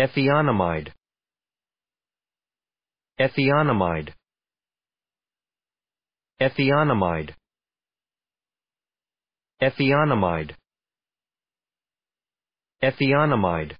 Ethionamide Ethionamide Ethionamide Ethionamide Ethionamide